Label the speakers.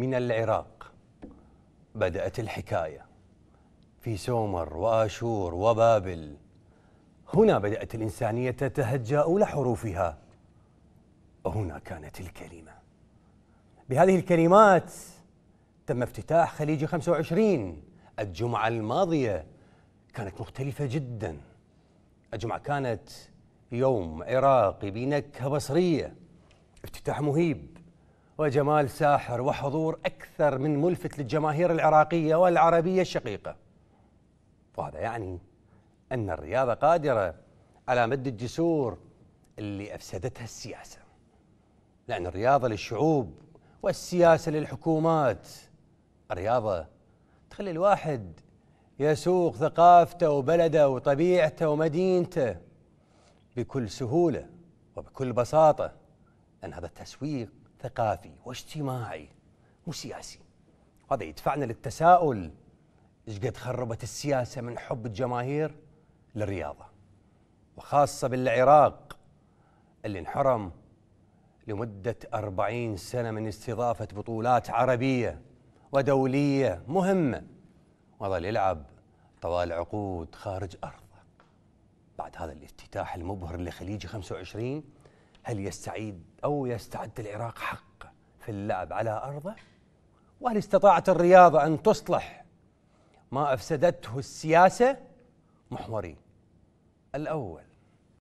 Speaker 1: من العراق بدأت الحكاية في سومر وآشور وبابل هنا بدأت الإنسانية تتهجأ أولى حروفها وهنا كانت الكلمة بهذه الكلمات تم افتتاح خليج 25 الجمعة الماضية كانت مختلفة جدا الجمعة كانت يوم عراقي بنكهة بصرية افتتاح مهيب وجمال ساحر وحضور أكثر من ملفت للجماهير العراقية والعربية الشقيقة وهذا يعني أن الرياضة قادرة على مد الجسور اللي أفسدتها السياسة لأن الرياضة للشعوب والسياسة للحكومات الرياضة تخلي الواحد يسوق ثقافته وبلده وطبيعته ومدينته بكل سهولة وبكل بساطة لأن هذا التسويق ثقافي واجتماعي مو سياسي يدفعنا للتساؤل ايش قد خربت السياسه من حب الجماهير للرياضه وخاصه بالعراق اللي انحرم لمدة أربعين سنة من استضافة بطولات عربية ودولية مهمة وظل يلعب طوال عقود خارج أرضه بعد هذا الافتتاح المبهر لخليج 25 هل يستعيد أو يستعد العراق حق في اللعب على أرضه؟ وهل استطاعت الرياضة أن تصلح ما أفسدته السياسة؟ محوري الأول